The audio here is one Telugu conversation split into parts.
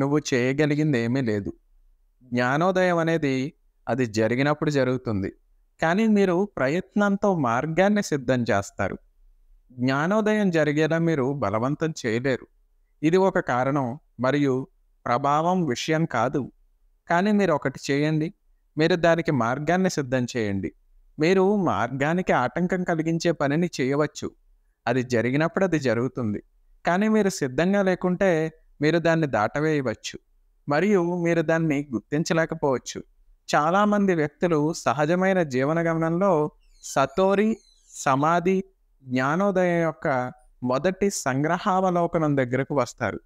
నువ్వు చేయగలిగింది ఏమీ లేదు జ్ఞానోదయం అనేది అది జరిగినప్పుడు జరుగుతుంది కానీ మీరు ప్రయత్నంతో మార్గాన్ని సిద్ధం చేస్తారు జ్ఞానోదయం జరిగేలా మీరు బలవంతం చేయలేరు ఇది ఒక కారణం మరియు ప్రభావం విషయం కాదు కానీ మీరు ఒకటి చేయండి మీరు దానికి మార్గాన్ని సిద్ధం చేయండి మీరు మార్గానికి ఆటంకం కలిగించే పనిని చేయవచ్చు అది జరిగినప్పుడు అది జరుగుతుంది కానీ మీరు సిద్ధంగా లేకుంటే మీరు దాన్ని దాటవేయవచ్చు మరియు మీరు దాన్ని గుర్తించలేకపోవచ్చు చాలామంది వ్యక్తులు సహజమైన జీవన గమనంలో సతోరి సమాధి జ్ఞానోదయం యొక్క మొదటి సంగ్రహావలోకనం దగ్గరకు వస్తారు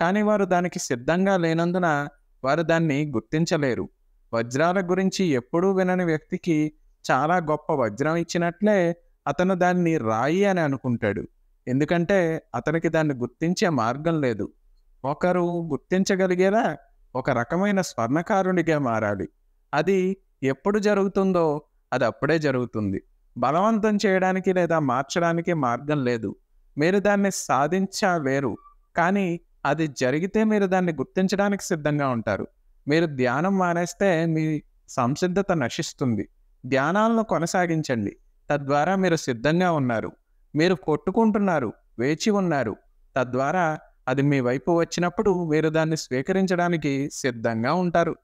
కానీ వారు దానికి సిద్ధంగా లేనందున వారు దాన్ని గుర్తించలేరు వజ్రాల గురించి ఎప్పుడూ వినని వ్యక్తికి చాలా గొప్ప వజ్రం ఇచ్చినట్లే అతను దాన్ని రాయి అని అనుకుంటాడు ఎందుకంటే అతనికి దాన్ని గుర్తించే మార్గం లేదు ఒకరు గుర్తించగలిగేలా ఒక రకమైన స్వర్ణకారునిగా మారాలి అది ఎప్పుడు జరుగుతుందో అది అప్పుడే జరుగుతుంది బలవంతం చేయడానికి లేదా మార్చడానికి మార్గం లేదు మీరు దాన్ని సాధించలేరు కానీ అది జరిగితే మీరు దాన్ని గుర్తించడానికి సిద్ధంగా ఉంటారు మీరు ధ్యానం మానేస్తే మీ సంసిద్ధత నశిస్తుంది ధ్యానాలను కొనసాగించండి తద్వారా మీరు సిద్ధంగా ఉన్నారు మీరు కొట్టుకుంటున్నారు వేచి ఉన్నారు తద్వారా అది మీ వైపు వచ్చినప్పుడు మీరు దాన్ని స్వీకరించడానికి సిద్ధంగా ఉంటారు